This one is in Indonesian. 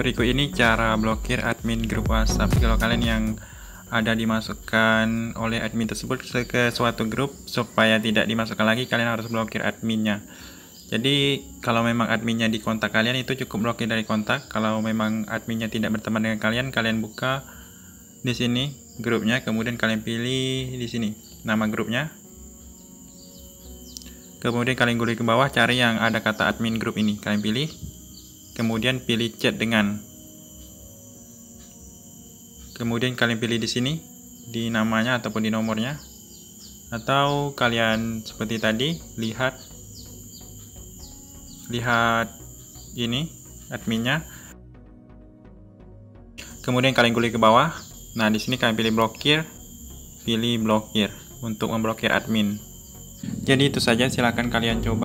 berikut ini cara blokir admin grup WhatsApp. Kalau kalian yang ada dimasukkan oleh admin tersebut ke suatu grup supaya tidak dimasukkan lagi, kalian harus blokir adminnya. Jadi kalau memang adminnya di kontak kalian itu cukup blokir dari kontak. Kalau memang adminnya tidak berteman dengan kalian, kalian buka di sini grupnya, kemudian kalian pilih di sini nama grupnya. Kemudian kalian gulir ke bawah cari yang ada kata admin grup ini, kalian pilih kemudian pilih chat dengan. Kemudian kalian pilih di sini, di namanya ataupun di nomornya. Atau kalian seperti tadi, lihat lihat ini adminnya. Kemudian kalian gulir ke bawah. Nah, di sini kalian pilih blokir, pilih blokir untuk memblokir admin. Jadi itu saja silahkan kalian coba.